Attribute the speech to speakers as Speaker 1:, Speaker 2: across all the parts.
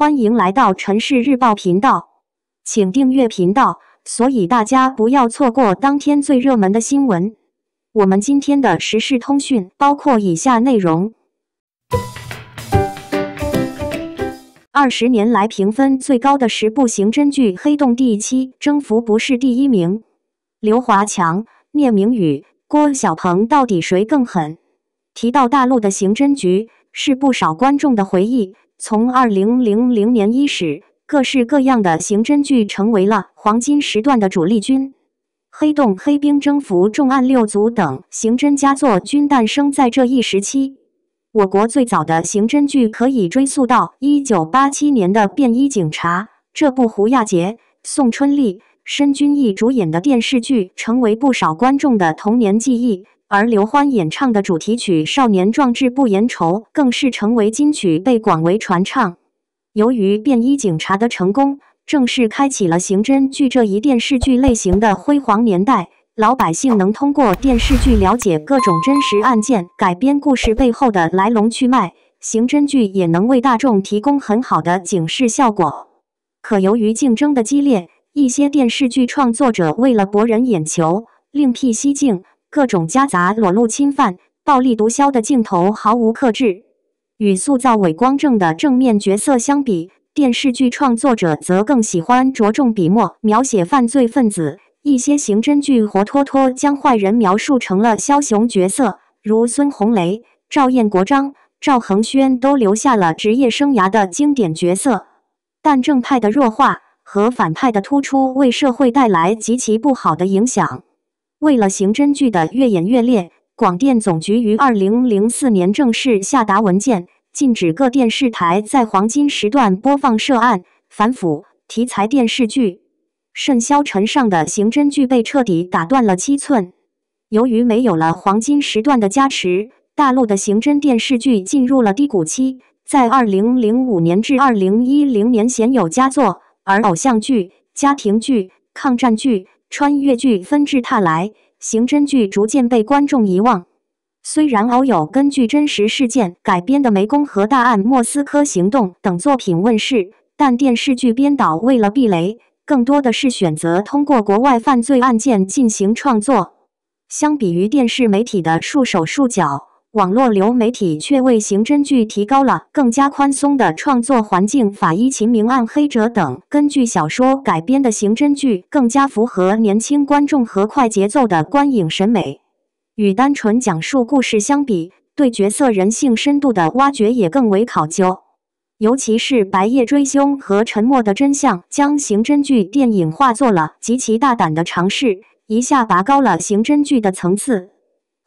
Speaker 1: 欢迎来到《城市日报》频道，请订阅频道，所以大家不要错过当天最热门的新闻。我们今天的时事通讯包括以下内容：二十年来评分最高的十部刑侦剧，《黑洞》第七，《征服》不是第一名。刘华强、聂明宇、郭晓鹏，到底谁更狠？提到大陆的刑侦局，是不少观众的回忆。从二零零零年伊始，各式各样的刑侦剧成为了黄金时段的主力军，《黑洞》《黑冰》《征服》《重案六组》等刑侦佳作均诞生在这一时期。我国最早的刑侦剧可以追溯到一九八七年的《便衣警察》，这部胡亚杰、宋春丽、申军义主演的电视剧，成为不少观众的童年记忆。而刘欢演唱的主题曲《少年壮志不言愁》更是成为金曲，被广为传唱。由于《便衣警察》的成功，正式开启了刑侦剧这一电视剧类型的辉煌年代。老百姓能通过电视剧了解各种真实案件改编故事背后的来龙去脉，刑侦剧也能为大众提供很好的警示效果。可由于竞争的激烈，一些电视剧创作者为了博人眼球，另辟蹊径。各种夹杂裸露、侵犯、暴力、毒枭的镜头毫无克制。与塑造伪光正的正面角色相比，电视剧创作者则更喜欢着重笔墨描写犯罪分子。一些刑侦剧活脱脱将坏人描述成了枭雄角色，如孙红雷、赵燕国章、赵恒轩都留下了职业生涯的经典角色。但正派的弱化和反派的突出，为社会带来极其不好的影响。为了刑侦剧的越演越烈，广电总局于二零零四年正式下达文件，禁止各电视台在黄金时段播放涉案反腐题材电视剧。甚嚣尘上的刑侦剧被彻底打断了七寸。由于没有了黄金时段的加持，大陆的刑侦电视剧进入了低谷期，在二零零五年至二零一零年鲜有佳作，而偶像剧、家庭剧、抗战剧。穿越剧纷至沓来，刑侦剧逐渐被观众遗忘。虽然偶有根据真实事件改编的《湄公河大案》《莫斯科行动》等作品问世，但电视剧编导为了避雷，更多的是选择通过国外犯罪案件进行创作。相比于电视媒体的束手束脚。网络流媒体却为刑侦剧提高了更加宽松的创作环境，《法医秦明暗黑者》等根据小说改编的刑侦剧更加符合年轻观众和快节奏的观影审美。与单纯讲述故事相比，对角色人性深度的挖掘也更为考究。尤其是《白夜追凶》和《沉默的真相》，将刑侦剧电影化作了极其大胆的尝试，一下拔高了刑侦剧的层次。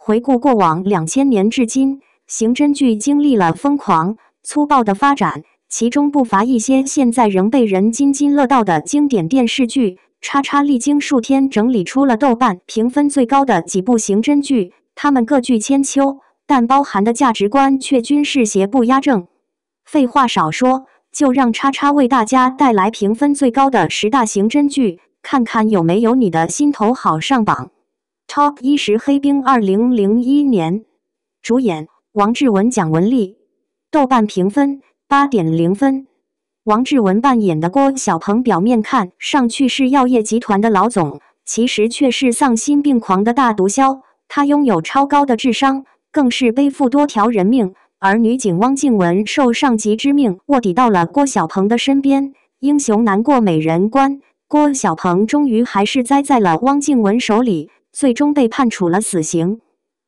Speaker 1: 回顾过往两千年至今，刑侦剧经历了疯狂、粗暴的发展，其中不乏一些现在仍被人津津乐道的经典电视剧。叉叉历经数天整理出了豆瓣评分最高的几部刑侦剧，他们各具千秋，但包含的价值观却均是邪不压正。废话少说，就让叉叉为大家带来评分最高的十大刑侦剧，看看有没有你的心头好上榜。Top 一十黑冰二零零一年主演王志文、蒋雯丽，豆瓣评分八点零分。王志文扮演的郭小鹏，表面看上去是药业集团的老总，其实却是丧心病狂的大毒枭。他拥有超高的智商，更是背负多条人命。而女警汪静文受上级之命卧底到了郭小鹏的身边，英雄难过美人关，郭小鹏终于还是栽在了汪静文手里。最终被判处了死刑。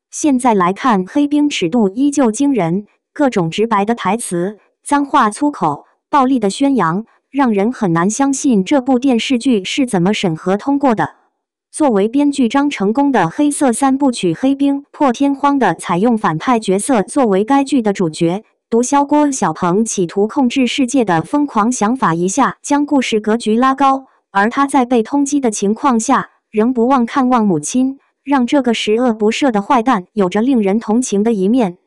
Speaker 1: 现在来看，黑冰尺度依旧惊人，各种直白的台词、脏话、粗口、暴力的宣扬，让人很难相信这部电视剧是怎么审核通过的。作为编剧张成功的黑色三部曲，《黑冰》破天荒地采用反派角色作为该剧的主角，毒枭郭小鹏企图控制世界的疯狂想法，一下将故事格局拉高。而他在被通缉的情况下。仍不忘看望母亲，让这个十恶不赦的坏蛋有着令人同情的一面。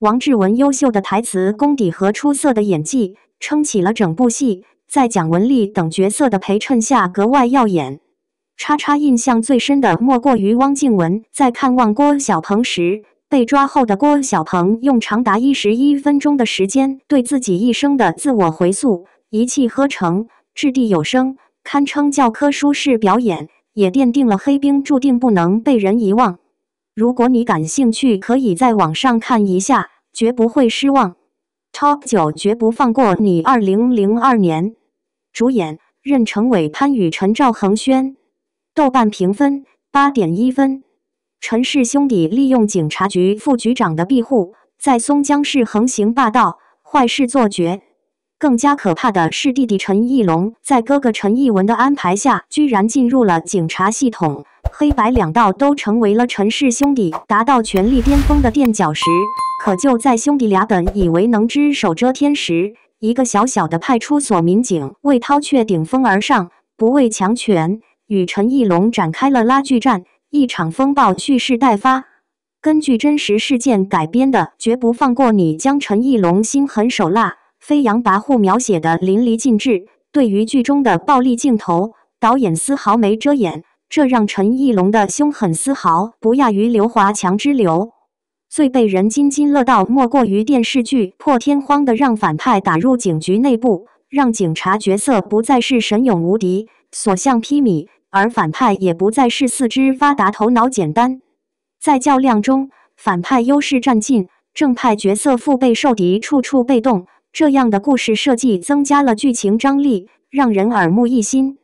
Speaker 1: 王志文优秀的台词功底和出色的演技撑起了整部戏，在蒋雯丽等角色的陪衬下格外耀眼。叉叉印象最深的莫过于汪静文在看望郭小鹏时被抓后的郭小鹏，用长达一十一分钟的时间对自己一生的自我回溯，一气呵成，掷地有声，堪称教科书式表演。也奠定了黑冰注定不能被人遗忘。如果你感兴趣，可以在网上看一下，绝不会失望。TOP 九绝不放过你。二零零二年，主演任成伟、潘宇辰、赵恒轩。豆瓣评分八点一分。陈氏兄弟利用警察局副局长的庇护，在松江市横行霸道，坏事做绝。更加可怕的是，弟弟陈艺龙在哥哥陈艺文的安排下，居然进入了警察系统，黑白两道都成为了陈氏兄弟达到权力巅峰的垫脚石。可就在兄弟俩本以为能只手遮天时，一个小小的派出所民警魏涛却顶风而上，不畏强权，与陈艺龙展开了拉锯战。一场风暴蓄势待发。根据真实事件改编的，绝不放过你。将陈艺龙心狠手辣。飞扬跋扈描写的淋漓尽致，对于剧中的暴力镜头，导演丝毫没遮掩，这让陈艺龙的凶狠丝毫不亚于刘华强之流。最被人津津乐道，莫过于电视剧破天荒的让反派打入警局内部，让警察角色不再是神勇无敌、所向披靡，而反派也不再是四肢发达、头脑简单。在较量中，反派优势占尽，正派角色腹背受敌，处处被动。这样的故事设计增加了剧情张力，让人耳目一新。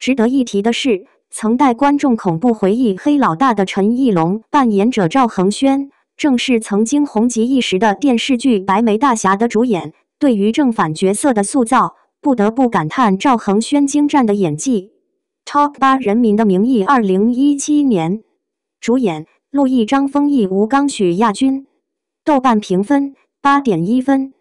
Speaker 1: 值得一提的是，曾带观众恐怖回忆黑老大的陈艺龙扮演者赵恒轩，正是曾经红极一时的电视剧《白眉大侠》的主演。对于正反角色的塑造，不得不感叹赵恒轩精湛的演技。Top 八《人民的名义》二零一七年主演陆毅、张丰毅、吴刚、许亚军，豆瓣评分八点一分。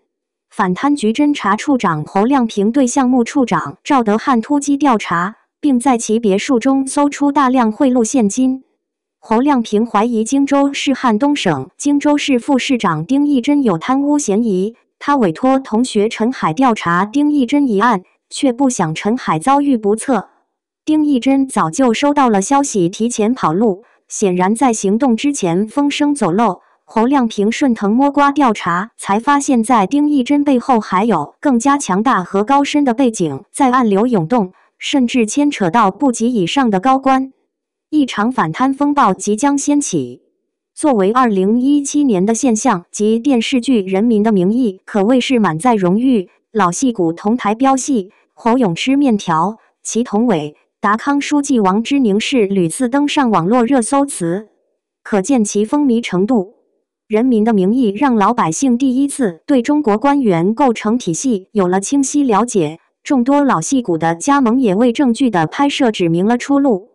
Speaker 1: 反贪局侦查处长侯亮平对项目处长赵德汉突击调查，并在其别墅中搜出大量贿赂现金。侯亮平怀疑荆州市汉东省荆州市副市长丁义珍有贪污嫌疑，他委托同学陈海调查丁义珍一案，却不想陈海遭遇不测。丁义珍早就收到了消息，提前跑路。显然，在行动之前，风声走漏。侯亮平顺藤摸瓜调查，才发现在丁义珍背后还有更加强大和高深的背景在暗流涌动，甚至牵扯到部级以上的高官。一场反贪风暴即将掀起。作为二零一七年的现象及电视剧《人民的名义》，可谓是满载荣誉。老戏骨同台飙戏，侯勇吃面条，祁同伟、达康书记王之宁是屡次登上网络热搜词，可见其风靡程度。人民的名义让老百姓第一次对中国官员构成体系有了清晰了解，众多老戏骨的加盟也为证据的拍摄指明了出路。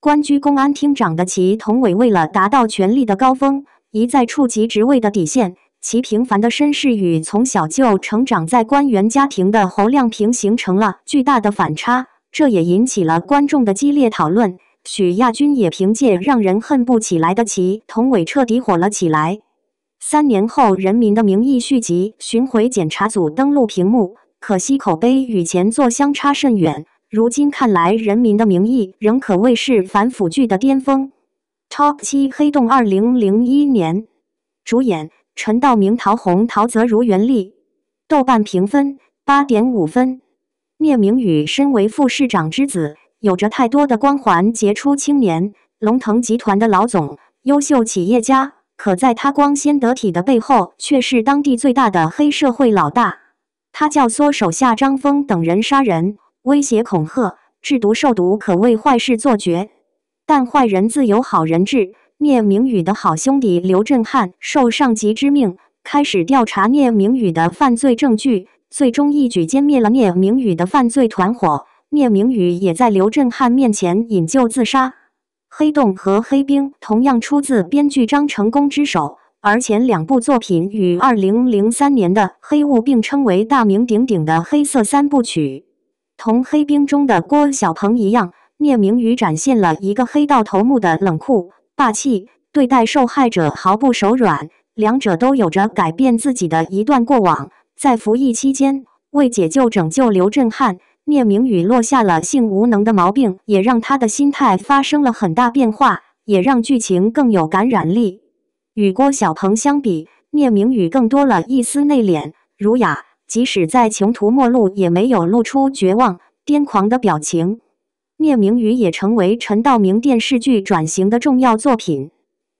Speaker 1: 官居公安厅长的祁同伟为了达到权力的高峰，一再触及职位的底线。其平凡的身世与从小就成长在官员家庭的侯亮平形成了巨大的反差，这也引起了观众的激烈讨论。许亚军也凭借让人恨不起来的祁同伟彻底火了起来。三年后，《人民的名义》续集《巡回检查组》登陆屏幕，可惜口碑与前作相差甚远。如今看来，《人民的名义》仍可谓是反腐剧的巅峰。Top 七黑洞，二零零一年，主演陈道明、陶虹、陶泽如、袁立，豆瓣评分八点五分。聂明宇身为副市长之子，有着太多的光环：杰出青年、龙腾集团的老总、优秀企业家。可在他光鲜得体的背后，却是当地最大的黑社会老大。他教唆手下张峰等人杀人、威胁、恐吓、制毒、售毒，可谓坏事做绝。但坏人自有好人治。聂明宇的好兄弟刘振汉受上级之命，开始调查聂明宇的犯罪证据，最终一举歼灭了聂明宇的犯罪团伙。聂明宇也在刘振汉面前引咎自杀。《黑洞》和《黑冰》同样出自编剧张成功之手，而前两部作品与2003年的《黑雾》并称为大名鼎鼎的“黑色三部曲”。同《黑冰》中的郭晓鹏一样，聂明宇展现了一个黑道头目的冷酷霸气，对待受害者毫不手软。两者都有着改变自己的一段过往，在服役期间为解救、拯救刘震汉。聂明宇落下了性无能的毛病，也让他的心态发生了很大变化，也让剧情更有感染力。与郭晓鹏相比，聂明宇更多了一丝内敛、儒雅，即使在穷途末路，也没有露出绝望、癫狂的表情。聂明宇也成为陈道明电视剧转型的重要作品。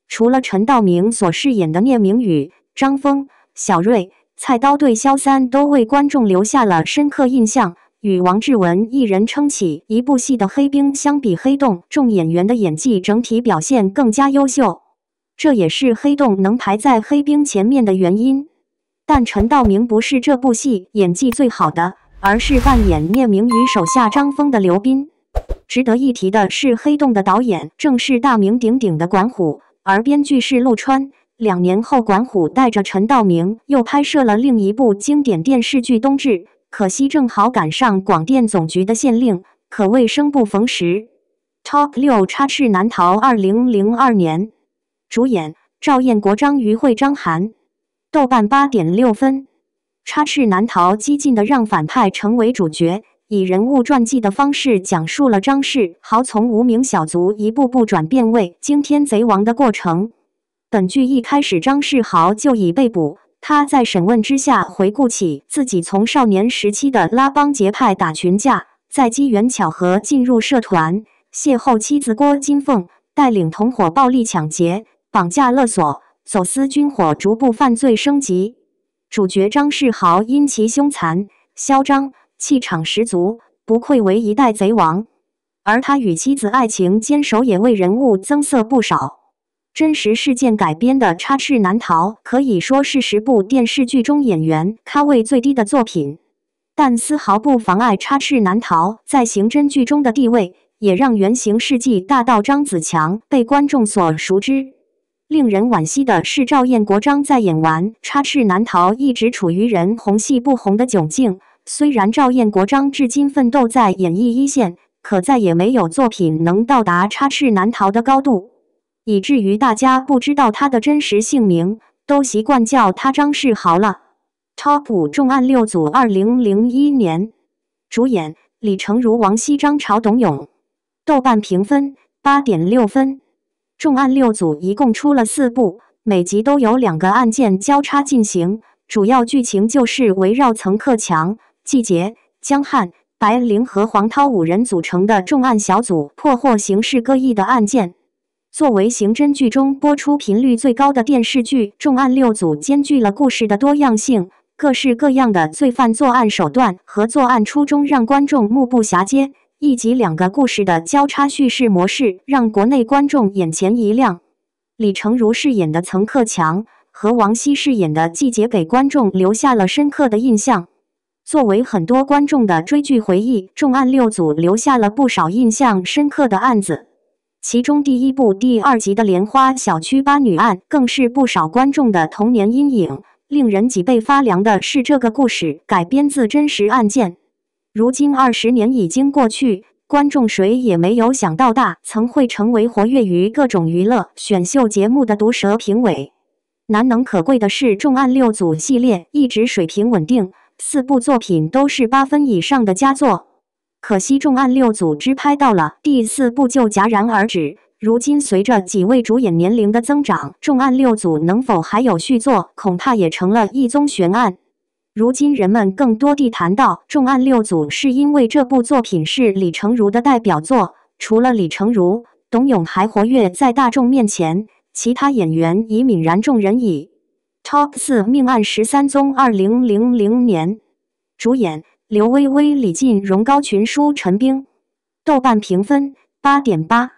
Speaker 1: 除了陈道明所饰演的聂明宇，张峰、小瑞、菜刀对肖三都为观众留下了深刻印象。与王志文一人撑起一部戏的《黑冰》相比，《黑洞》众演员的演技整体表现更加优秀，这也是《黑洞》能排在《黑冰》前面的原因。但陈道明不是这部戏演技最好的，而是扮演聂明宇手下张峰的刘斌。值得一提的是，《黑洞》的导演正是大名鼎鼎的管虎，而编剧是陆川。两年后，管虎带着陈道明又拍摄了另一部经典电视剧《冬至》。可惜正好赶上广电总局的限令，可谓生不逢时。Top 六插翅难逃，二零零二年主演赵彦国张于慧、张涵，豆瓣八点六分。插翅难逃，激进的让反派成为主角，以人物传记的方式讲述了张世豪从无名小卒一步步转变为惊天贼王的过程。本剧一开始，张世豪就已被捕。他在审问之下回顾起自己从少年时期的拉帮结派打群架，在机缘巧合进入社团，邂逅妻子郭金凤，带领同伙暴力抢劫、绑架勒索、走私军火，逐步犯罪升级。主角张世豪因其凶残、嚣张、气场十足，不愧为一代贼王。而他与妻子爱情坚守，也为人物增色不少。真实事件改编的《插翅难逃》，可以说是十部电视剧中演员咖位最低的作品，但丝毫不妨碍《插翅难逃》在刑侦剧中的地位，也让原型事迹大盗张子强被观众所熟知。令人惋惜的是，赵燕国章在演完《插翅难逃》一直处于人红戏不红的窘境。虽然赵燕国章至今奋斗在演艺一线，可再也没有作品能到达《插翅难逃》的高度。以至于大家不知道他的真实姓名，都习惯叫他张世豪了。Top 五重案六组，二零零一年，主演李成儒、王熙、张朝、董勇。豆瓣评分八点六分。重案六组一共出了四部，每集都有两个案件交叉进行。主要剧情就是围绕曾克强、季杰、江汉、白灵和黄涛五人组成的重案小组破获形式各异的案件。作为刑侦剧中播出频率最高的电视剧，《重案六组》兼具了故事的多样性，各式各样的罪犯作案手段和作案初衷让观众目不暇接。一集两个故事的交叉叙事模式让国内观众眼前一亮。李成儒饰演的曾克强和王希饰演的季洁给观众留下了深刻的印象。作为很多观众的追剧回忆，《重案六组》留下了不少印象深刻的案子。其中第一部第二集的《莲花小区八女案》更是不少观众的童年阴影。令人脊背发凉的是，这个故事改编自真实案件。如今二十年已经过去，观众谁也没有想到大曾会成为活跃于各种娱乐选秀节目的毒舌评委。难能可贵的是，《重案六组》系列一直水平稳定，四部作品都是八分以上的佳作。可惜《重案六组》只拍到了第四部就戛然而止。如今随着几位主演年龄的增长，《重案六组》能否还有续作，恐怕也成了一宗悬案。如今人们更多地谈到《重案六组》，是因为这部作品是李成儒的代表作。除了李成儒，董勇还活跃在大众面前，其他演员已泯然众人矣。Top 四《命案十三宗》（二零零零年）主演。刘薇薇、李进、荣高群、书、陈冰，豆瓣评分八点八，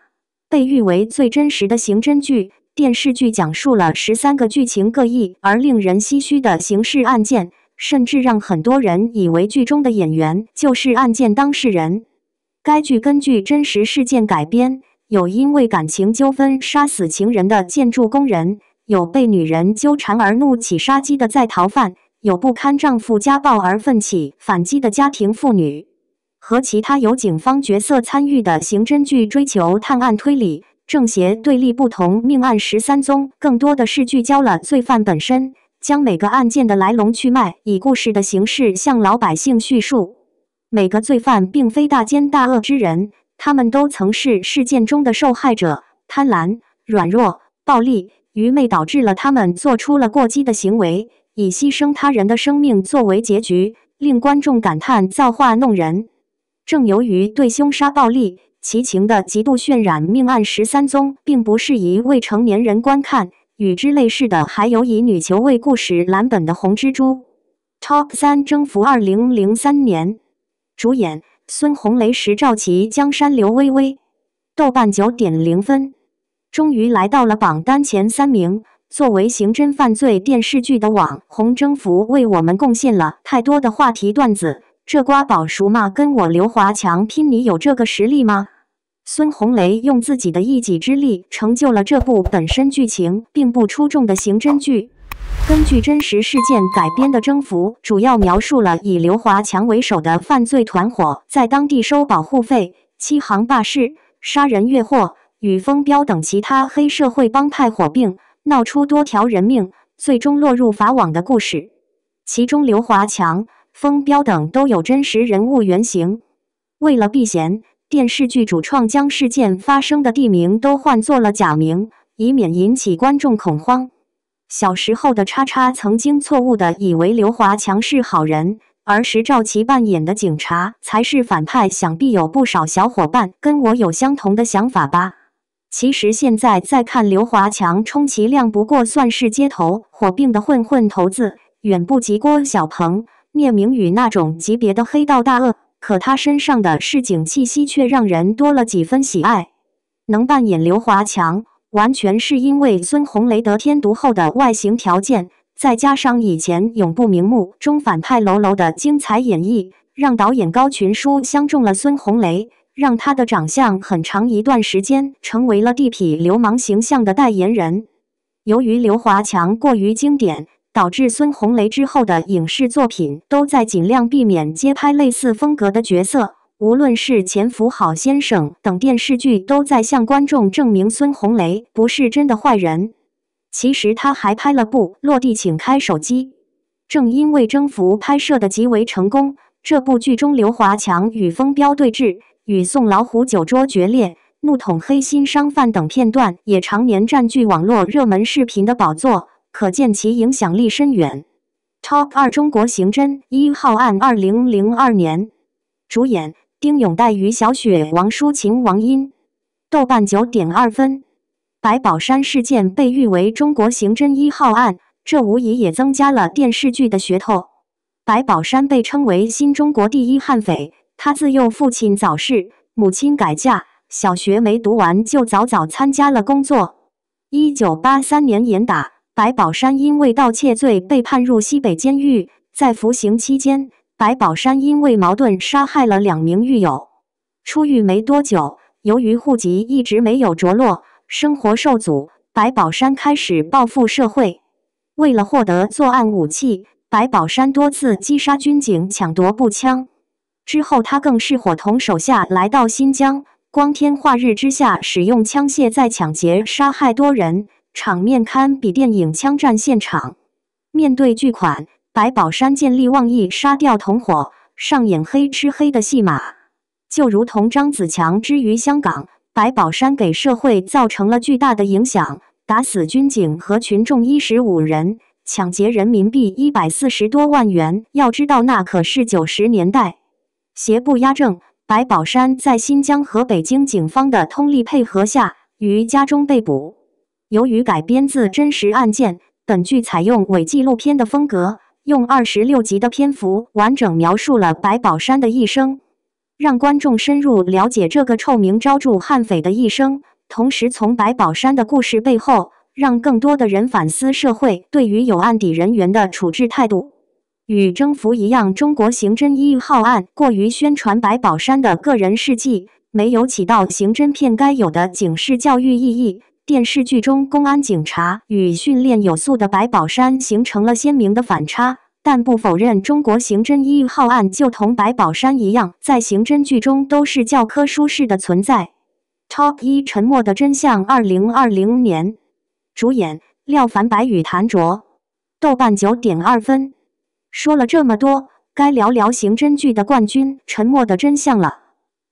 Speaker 1: 被誉为最真实的刑侦剧。电视剧讲述了十三个剧情各异而令人唏嘘的刑事案件，甚至让很多人以为剧中的演员就是案件当事人。该剧根据真实事件改编，有因为感情纠纷杀死情人的建筑工人，有被女人纠缠而怒起杀机的在逃犯。有不堪丈夫家暴而奋起反击的家庭妇女，和其他有警方角色参与的刑侦剧追求探案推理、正邪对立不同，《命案十三宗》更多的是聚焦了罪犯本身，将每个案件的来龙去脉以故事的形式向老百姓叙述。每个罪犯并非大奸大恶之人，他们都曾是事件中的受害者。贪婪、软弱、暴力、愚昧导致了他们做出了过激的行为。以牺牲他人的生命作为结局，令观众感叹造化弄人。正由于对凶杀暴力其情的极度渲染，《命案十三宗》并不适宜未成年人观看。与之类似的还有以女囚为故事蓝本的《红蜘蛛》。Top 三《征服》二零零三年，主演孙红雷、石兆琪、江山、刘薇薇，豆瓣九点零分，终于来到了榜单前三名。作为刑侦犯罪电视剧的网红，《征服》为我们贡献了太多的话题段子。这瓜保熟吗？跟我刘华强拼，你有这个实力吗？孙红雷用自己的一己之力，成就了这部本身剧情并不出众的刑侦剧。根据真实事件改编的《征服》，主要描述了以刘华强为首的犯罪团伙在当地收保护费、欺行霸市、杀人越货，与风飙等其他黑社会帮派火并。闹出多条人命，最终落入法网的故事，其中刘华强、封彪等都有真实人物原型。为了避嫌，电视剧主创将事件发生的地名都换作了假名，以免引起观众恐慌。小时候的叉叉曾经错误的以为刘华强是好人，而石兆琪扮演的警察才是反派。想必有不少小伙伴跟我有相同的想法吧。其实现在再看刘华强，充其量不过算是街头火并的混混头子，远不及郭小鹏、聂明宇那种级别的黑道大鳄。可他身上的市井气息却让人多了几分喜爱。能扮演刘华强，完全是因为孙红雷得天独厚的外形条件，再加上以前《永不瞑目》中反派楼楼的精彩演绎，让导演高群书相中了孙红雷。让他的长相很长一段时间成为了地痞流氓形象的代言人。由于刘华强过于经典，导致孙红雷之后的影视作品都在尽量避免接拍类似风格的角色。无论是《潜伏》《好先生》等电视剧，都在向观众证明孙红雷不是真的坏人。其实他还拍了部《落地，请开手机》。正因为《征服》拍摄的极为成功，这部剧中刘华强与风彪对峙。与宋老虎酒桌决裂，怒捅黑心商贩等片段也常年占据网络热门视频的宝座，可见其影响力深远。Top 二中国刑侦一号案，2002年，主演丁勇岱与小雪、王淑晴、王音，豆瓣9.2分。白宝山事件被誉为中国刑侦一号案，这无疑也增加了电视剧的噱头。白宝山被称为新中国第一悍匪。他自幼父亲早逝，母亲改嫁，小学没读完就早早参加了工作。一九八三年严打，白宝山因为盗窃罪被判入西北监狱。在服刑期间，白宝山因为矛盾杀害了两名狱友。出狱没多久，由于户籍一直没有着落，生活受阻，白宝山开始报复社会。为了获得作案武器，白宝山多次击杀军警，抢夺步枪。之后，他更是伙同手下来到新疆，光天化日之下使用枪械在抢劫、杀害多人，场面堪比电影枪战现场。面对巨款，白宝山见利忘义，杀掉同伙，上演黑吃黑的戏码，就如同张子强之于香港。白宝山给社会造成了巨大的影响，打死军警和群众一十五人，抢劫人民币一百四十多万元。要知道，那可是九十年代。邪不压正，白宝山在新疆和北京警方的通力配合下于家中被捕。由于改编自真实案件，本剧采用伪纪录片的风格，用二十六集的篇幅完整描述了白宝山的一生，让观众深入了解这个臭名昭著悍匪的一生，同时从白宝山的故事背后，让更多的人反思社会对于有案底人员的处置态度。与《征服》一样，《中国刑侦一号案》过于宣传白宝山的个人事迹，没有起到刑侦片该有的警示教育意义。电视剧中，公安警察与训练有素的白宝山形成了鲜明的反差，但不否认，《中国刑侦一号案》就同白宝山一样，在刑侦剧中都是教科书式的存在。Top 一《沉默的真相》二零二零年，主演廖凡、白宇、谭卓，豆瓣九点二分。说了这么多，该聊聊刑侦剧的冠军《沉默的真相》了。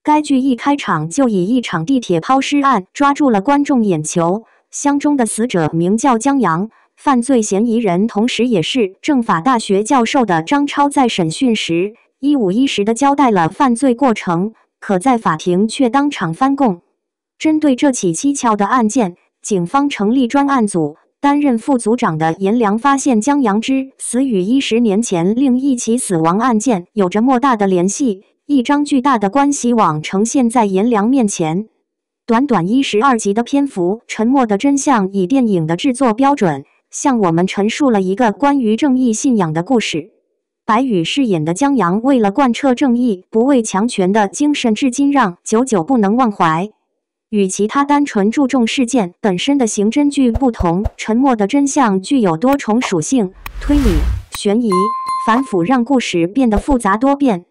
Speaker 1: 该剧一开场就以一场地铁抛尸案抓住了观众眼球。箱中的死者名叫江阳，犯罪嫌疑人同时也是政法大学教授的张超，在审讯时一五一十的交代了犯罪过程，可在法庭却当场翻供。针对这起蹊跷的案件，警方成立专案组。担任副组长的阎良发现江阳之死与一十年前另一起死亡案件有着莫大的联系，一张巨大的关系网呈现在阎良面前。短短一十二集的篇幅，沉默的真相以电影的制作标准向我们陈述了一个关于正义信仰的故事。白宇饰演的江阳为了贯彻正义、不畏强权的精神，至今让久久不能忘怀。与其他单纯注重事件本身的刑侦剧不同，《沉默的真相》具有多重属性：推理、悬疑、反腐，让故事变得复杂多变。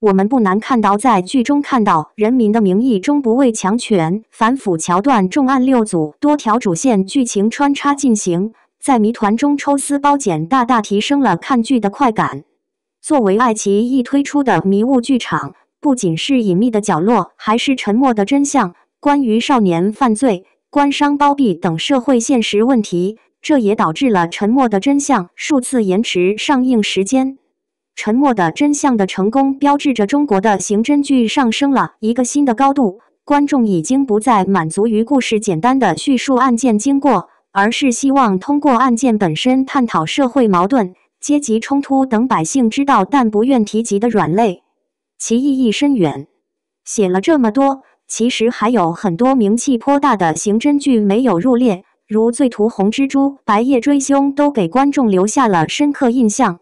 Speaker 1: 我们不难看到，在剧中看到《人民的名义》中不畏强权、反腐桥段，重案六组多条主线剧情穿插进行，在谜团中抽丝剥茧，大大提升了看剧的快感。作为爱奇艺推出的迷雾剧场，不仅是隐秘的角落，还是沉默的真相。关于少年犯罪、官商包庇等社会现实问题，这也导致了《沉默的真相》数次延迟上映时间。《沉默的真相》的成功标志着中国的刑侦剧上升了一个新的高度。观众已经不再满足于故事简单的叙述案件经过，而是希望通过案件本身探讨社会矛盾、阶级冲突等百姓知道但不愿提及的软肋，其意义深远。写了这么多。其实还有很多名气颇大的刑侦剧没有入列，如《罪屠红蜘蛛》《白夜追凶》都给观众留下了深刻印象。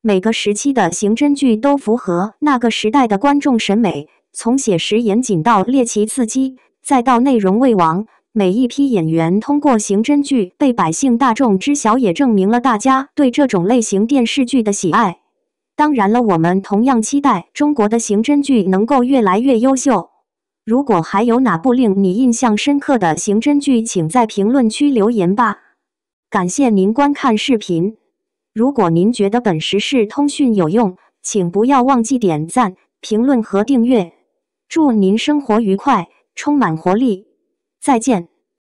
Speaker 1: 每个时期的刑侦剧都符合那个时代的观众审美，从写实严谨到猎奇刺激，再到内容未亡。每一批演员通过刑侦剧被百姓大众知晓，也证明了大家对这种类型电视剧的喜爱。当然了，我们同样期待中国的刑侦剧能够越来越优秀。如果还有哪部令你印象深刻的刑侦剧，请在评论区留言吧。感谢您观看视频。如果您觉得本时事通讯有用，请不要忘记点赞、评论和订阅。祝您生活愉快，充满活力！再见。